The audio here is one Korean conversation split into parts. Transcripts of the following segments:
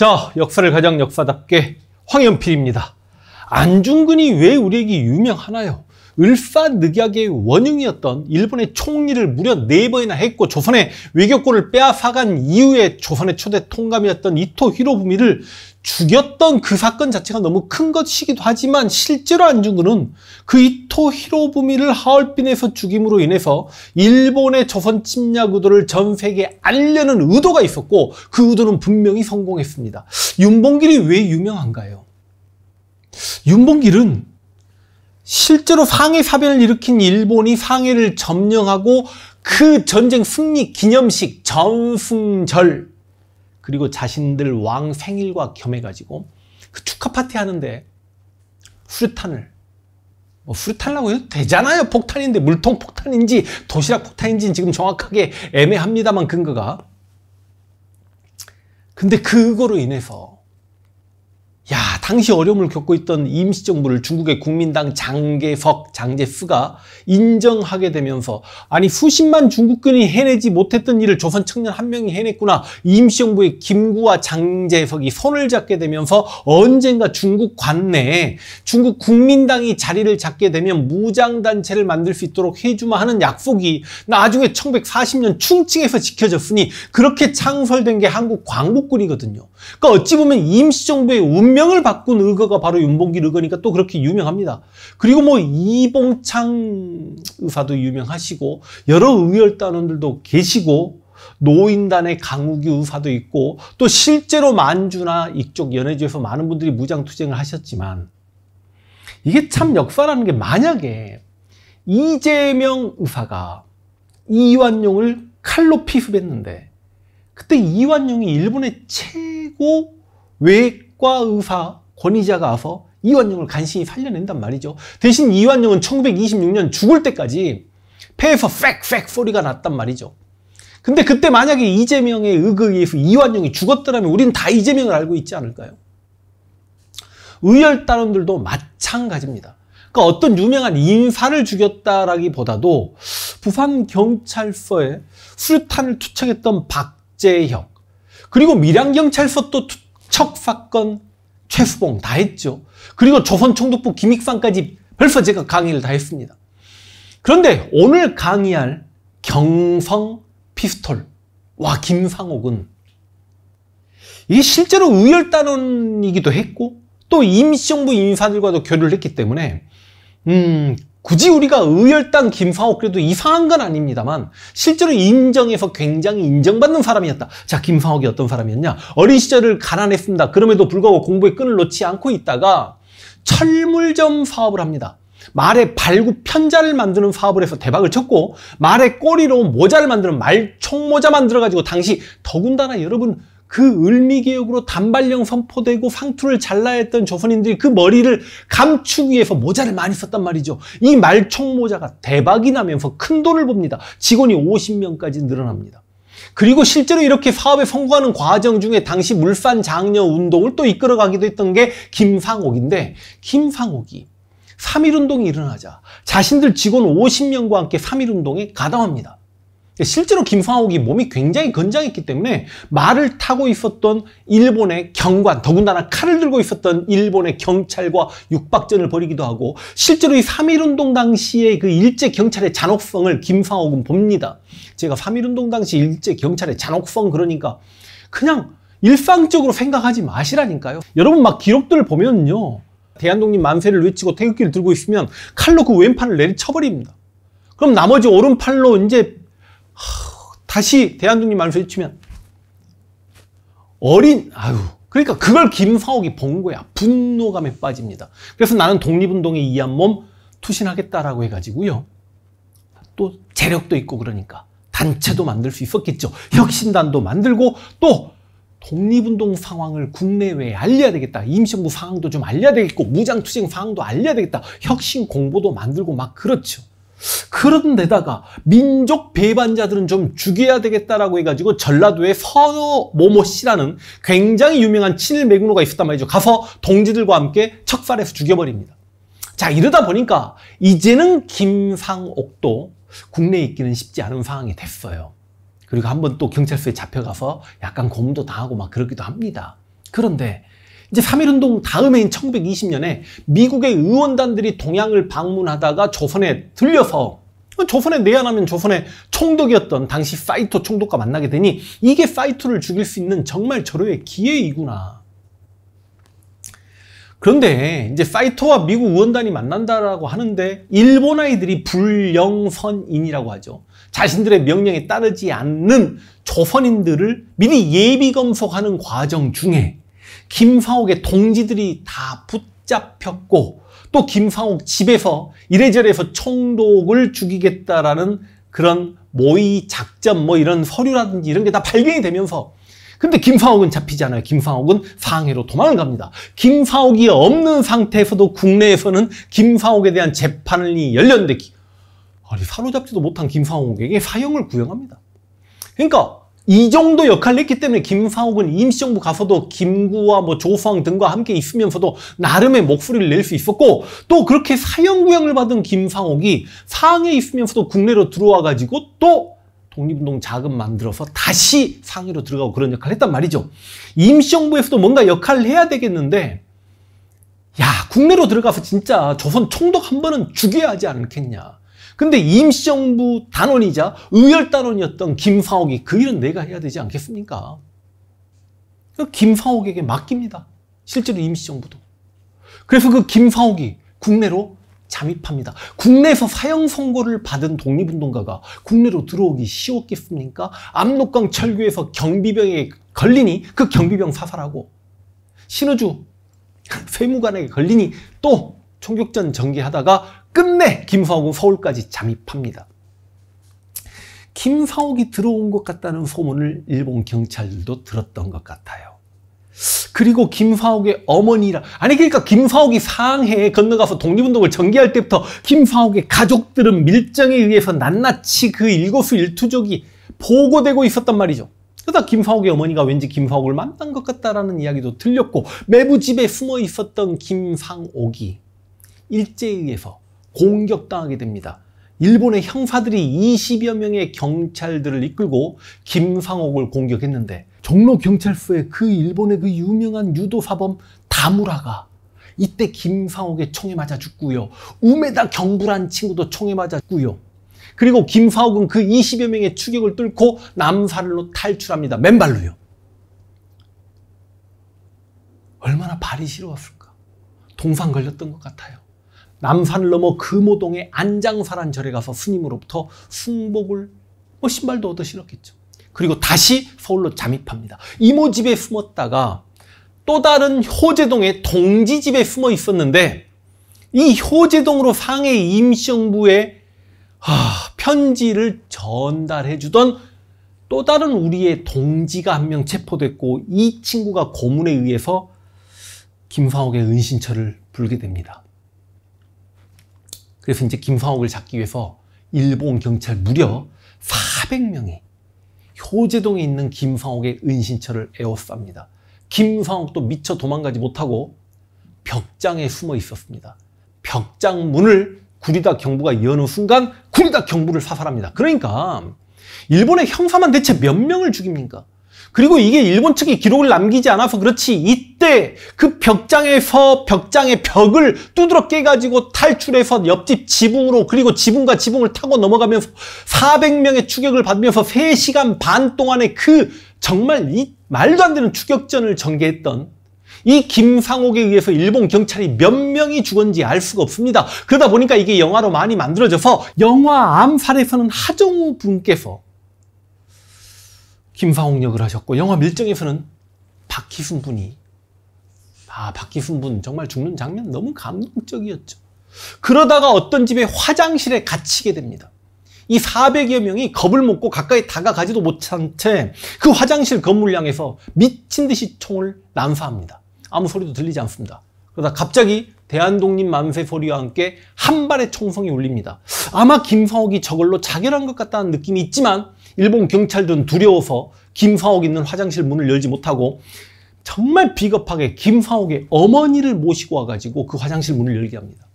자, 역사를 가장 역사답게 황현필입니다. 안중근이 왜 우리에게 유명하나요? 을사늑약의 원흉이었던 일본의 총리를 무려 네번이나 했고 조선의 외교권을 빼앗아간 이후에 조선의 초대 통감이었던 이토 히로부미를 죽였던 그 사건 자체가 너무 큰 것이기도 하지만 실제로 안중근은 그 이토 히로부미를 하얼빈에서 죽임으로 인해서 일본의 조선 침략 의도를 전 세계에 알려는 의도가 있었고 그 의도는 분명히 성공했습니다. 윤봉길이 왜 유명한가요? 윤봉길은 실제로 상해 사변을 일으킨 일본이 상해를 점령하고 그 전쟁 승리 기념식 전승절 그리고 자신들 왕 생일과 겸해가지고 그 축하 파티 하는데 수류탄을 뭐 수류탄이라고 해도 되잖아요 폭탄인데 물통 폭탄인지 도시락 폭탄인지는 지금 정확하게 애매합니다만 근거가 근데 그거로 인해서 야, 당시 어려움을 겪고 있던 임시정부를 중국의 국민당 장계석, 장제스가 인정하게 되면서 아니 수십만 중국군이 해내지 못했던 일을 조선 청년 한 명이 해냈구나. 임시정부의 김구와 장제석이 손을 잡게 되면서 언젠가 중국 관내에 중국 국민당이 자리를 잡게 되면 무장단체를 만들 수 있도록 해주마 하는 약속이 나중에 1940년 충칭에서 지켜졌으니 그렇게 창설된 게 한국 광복군이거든요. 그러니까 어찌 보면 임시정부의 운명 별명을 바꾼 의거가 바로 윤봉길 의거니까 또 그렇게 유명합니다. 그리고 뭐 이봉창 의사도 유명하시고 여러 의열단원들도 계시고 노인단의 강우규 의사도 있고 또 실제로 만주나 이쪽 연해주에서 많은 분들이 무장투쟁을 하셨지만 이게 참 역사라는 게 만약에 이재명 의사가 이완용을 칼로 피습했는데 그때 이완용이 일본의 최고 외 치과 의사 권위자가 와서 이완용을 간신히 살려낸단 말이죠. 대신 이완용은 1926년 죽을 때까지 폐에서 팩팩 소리가 났단 말이죠. 근데 그때 만약에 이재명의 의거에 서 이완용이 죽었더라면 우리는 다 이재명을 알고 있지 않을까요? 의열단원들도 마찬가지입니다. 그러니까 어떤 유명한 인사를 죽였다라기보다도 부산경찰서에 수류탄을 투척했던 박재혁 그리고 밀양경찰서 또 투, 척 사건, 최수봉 다 했죠. 그리고 조선총독부 김익상까지 벌써 제가 강의를 다 했습니다. 그런데 오늘 강의할 경성 피스톨 와 김상옥은 이 실제로 의열단원이기도 했고 또 임시정부 인사들과도 교류를 했기 때문에 음 굳이 우리가 의열당 김상옥 그래도 이상한 건 아닙니다만 실제로 인정해서 굉장히 인정받는 사람이었다. 자 김상옥이 어떤 사람이었냐? 어린 시절을 가난했습니다. 그럼에도 불구하고 공부에 끈을 놓지 않고 있다가 철물점 사업을 합니다. 말의 발굽 편자를 만드는 사업을 해서 대박을 쳤고 말의 꼬리로 모자를 만드는 말총모자 만들어가지고 당시 더군다나 여러분 그 을미개혁으로 단발령 선포되고 상투를 잘라 했던 조선인들이 그 머리를 감추기 위해서 모자를 많이 썼단 말이죠. 이 말총모자가 대박이 나면서 큰 돈을 봅니다. 직원이 50명까지 늘어납니다. 그리고 실제로 이렇게 사업에 성공하는 과정 중에 당시 물산 장려 운동을 또 이끌어가기도 했던 게 김상옥인데 김상옥이 3.1운동이 일어나자 자신들 직원 50명과 함께 3.1운동에 가담합니다. 그러니까 실제로 김상옥이 몸이 굉장히 건장했기 때문에 말을 타고 있었던 일본의 경관, 더군다나 칼을 들고 있었던 일본의 경찰과 육박전을 벌이기도 하고 실제로 이 3.1운동 당시의 그 일제 경찰의 잔혹성을 김상옥은 봅니다. 제가 3.1운동 당시 일제 경찰의 잔혹성 그러니까 그냥 일상적으로 생각하지 마시라니까요. 여러분 막 기록들을 보면요. 대한독립 만세를 외치고 태극기를 들고 있으면 칼로 그 왼팔을 내리쳐버립니다. 그럼 나머지 오른팔로 이제 다시 대한독립 말로 해주면 어린 아유 그러니까 그걸 김성옥이본 거야. 분노감에 빠집니다. 그래서 나는 독립운동에 이한 몸 투신하겠다라고 해가지고요. 또 재력도 있고 그러니까 단체도 만들 수 있었겠죠. 혁신단도 만들고 또 독립운동 상황을 국내외에 알려야 되겠다. 임시정부 상황도 좀 알려야 되겠고 무장투쟁 상황도 알려야 되겠다. 혁신 공보도 만들고 막 그렇죠. 그런데다가 민족 배반자들은 좀 죽여야 되겠다라고 해가지고 전라도에 서호 모모 씨라는 굉장히 유명한 친일 매국노가 있었단 말이죠. 가서 동지들과 함께 척살해서 죽여버립니다. 자 이러다 보니까 이제는 김상옥도 국내에 있기는 쉽지 않은 상황이 됐어요. 그리고 한번 또 경찰서에 잡혀가서 약간 고문도 당하고 막 그러기도 합니다. 그런데 이제 3.1운동 다음해인 1920년에 미국의 의원단들이 동양을 방문하다가 조선에 들려서 조선에 내한하면 조선의 총독이었던 당시 파이토 총독과 만나게 되니 이게 파이토를 죽일 수 있는 정말 절호의 기회이구나. 그런데 이제 파이토와 미국 의원단이 만난다라고 하는데 일본 아이들이 불영선인이라고 하죠. 자신들의 명령에 따르지 않는 조선인들을 미리 예비 검속하는 과정 중에 김상옥의 동지들이 다 붙잡혔고 또 김상옥 집에서 이래저래서 총독을 죽이겠다라는 그런 모의 작전 뭐 이런 서류라든지 이런 게 다 발견이 되면서 근데 김상옥은 잡히잖아요. 김상옥은 상해로 도망을 갑니다. 김상옥이 없는 상태에서도 국내에서는 김상옥에 대한 재판이 열렸는데 아니 사로잡지도 못한 김상옥에게 사형을 구형합니다. 그러니까 이 정도 역할을 했기 때문에 김상옥은 임시정부 가서도 김구와 뭐 조수왕 등과 함께 있으면서도 나름의 목소리를 낼 수 있었고 또 그렇게 사형구형을 받은 김상옥이 상해 있으면서도 국내로 들어와 가지고 또 독립운동 자금 만들어서 다시 상해로 들어가고 그런 역할을 했단 말이죠. 임시정부에서도 뭔가 역할을 해야 되겠는데 야 국내로 들어가서 진짜 조선 총독 한 번은 죽여야 하지 않겠냐. 근데 임시정부 단원이자 의열단원이었던 김사옥이 그 일은 내가 해야 되지 않겠습니까? 그 김사옥에게 맡깁니다. 실제로 임시정부도. 그래서 그 김사옥이 국내로 잠입합니다. 국내에서 사형 선고를 받은 독립운동가가 국내로 들어오기 쉬웠겠습니까? 압록강 철교에서 경비병에 걸리니 그 경비병 사살하고 신우주 세무관에게 걸리니 또 총격전 전개하다가 끝내 김사옥은 서울까지 잠입합니다. 김사옥이 들어온 것 같다는 소문을 일본 경찰들도 들었던 것 같아요. 그리고 김사옥의 어머니라 아니 그러니까 김사옥이 상해에 건너가서 독립운동을 전개할 때부터 김사옥의 가족들은 밀정에 의해서 낱낱이 그 일거수일투족이 보고되고 있었단 말이죠. 그러다 김사옥의 어머니가 왠지 김사옥을 만난 것 같다라는 이야기도 들렸고 매부 집에 숨어 있었던 김상옥이 일제에 의해서 공격당하게 됩니다. 일본의 형사들이 20여 명의 경찰들을 이끌고 김상옥을 공격했는데 종로 경찰서에 그 일본의 그 유명한 유도사범 다무라가 이때 김상옥의 총에 맞아 죽고요. 우메다 경부란 친구도 총에 맞아 죽고요. 그리고 김상옥은 그 20여 명의 추격을 뚫고 남산로 탈출합니다. 맨발로요. 얼마나 발이 시려웠을까. 동상 걸렸던 것 같아요. 남산을 넘어 금호동의 안장사란 절에 가서 스님으로부터 숭복을 뭐 신발도 얻어 신었겠죠. 그리고 다시 서울로 잠입합니다. 이모 집에 숨었다가 또 다른 효제동의 동지 집에 숨어 있었는데 이 효제동으로 상해 임시정부에 하, 편지를 전달해 주던 또 다른 우리의 동지가 한 명 체포됐고 이 친구가 고문에 의해서 김상옥의 은신처를 불게 됩니다. 그래서 이제 김상옥을 잡기 위해서 일본 경찰 무려 400명이 효제동에 있는 김상옥의 은신처를 에워쌉니다. 김상옥도 미처 도망가지 못하고 벽장에 숨어 있었습니다. 벽장 문을 구리다 경부가 여는 순간 구리다 경부를 사살합니다. 그러니까 일본의 형사만 대체 몇 명을 죽입니까? 그리고 이게 일본 측이 기록을 남기지 않아서 그렇지 이때 그 벽장에서 벽장의 벽을 뚜드러 깨가지고 탈출해서 옆집 지붕으로 그리고 지붕과 지붕을 타고 넘어가면서 400명의 추격을 받으면서 3시간 반동안에그 정말 이 말도 안 되는 추격전을 전개했던 이 김상옥에 의해서 일본 경찰이 몇 명이 죽었는지 알 수가 없습니다. 그러다 보니까 이게 영화로 많이 만들어져서 영화 암살에서는 하정우 분께서 김상옥 역을 하셨고 영화 밀정에서는 박희순 분이 아 박희순 분 정말 죽는 장면 너무 감동적이었죠. 그러다가 어떤 집에 화장실에 갇히게 됩니다. 이 400여 명이 겁을 먹고 가까이 다가가지도 못한 채 그 화장실 건물 향해서 미친 듯이 총을 난사합니다. 아무 소리도 들리지 않습니다. 그러다 갑자기 대한독립 만세 소리와 함께 한 발의 총성이 울립니다. 아마 김성옥이 저걸로 자결한 것 같다는 느낌이 있지만 일본 경찰들은 두려워서 김사옥 있는 화장실 문을 열지 못하고 정말 비겁하게 김사옥의 어머니를 모시고 와가지고 그 화장실 문을 열게 합니다.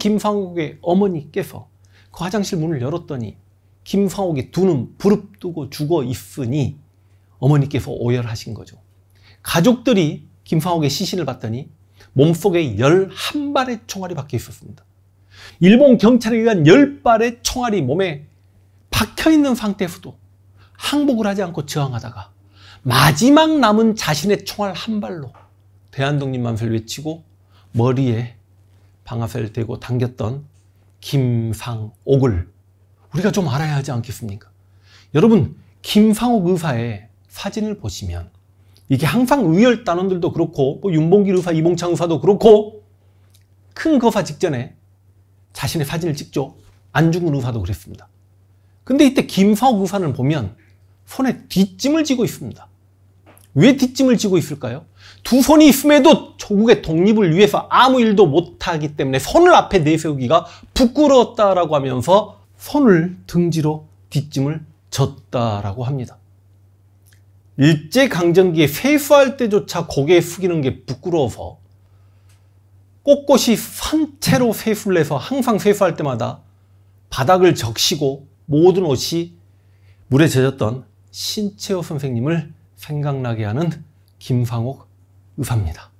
김사옥의 어머니께서 그 화장실 문을 열었더니 김사옥이 두눈 부릅뜨고 죽어 있으니 어머니께서 오열하신 거죠. 가족들이 김사옥의 시신을 봤더니 몸속에 11발의 총알이 박혀 있었습니다. 일본 경찰에 의한 10발의 총알이 몸에 박혀있는 상태에서도 항복을 하지 않고 저항하다가 마지막 남은 자신의 총알 한 발로 대한독립 만세를 외치고 머리에 방아쇠를 대고 당겼던 김상옥을 우리가 좀 알아야 하지 않겠습니까? 여러분 김상옥 의사의 사진을 보시면 이게 항상 의열 단원들도 그렇고 뭐 윤봉길 의사, 이봉창 의사도 그렇고 큰 거사 직전에 자신의 사진을 찍죠. 안중근 의사도 그랬습니다. 근데 이때 김사옥 의사는 보면 손에 뒷짐을 지고 있습니다. 왜 뒷짐을 지고 있을까요? 두 손이 있음에도 조국의 독립을 위해서 아무 일도 못하기 때문에 손을 앞에 내세우기가 부끄러웠다라고 하면서 손을 등지로 뒷짐을 졌다라고 합니다. 일제강점기에 세수할 때조차 고개 숙이는 게 부끄러워서 꼿꼿이 산채로 세수를 해서 항상 세수할 때마다 바닥을 적시고 모든 옷이 물에 젖었던 신채호 선생님을 생각나게 하는 김상옥 의사입니다.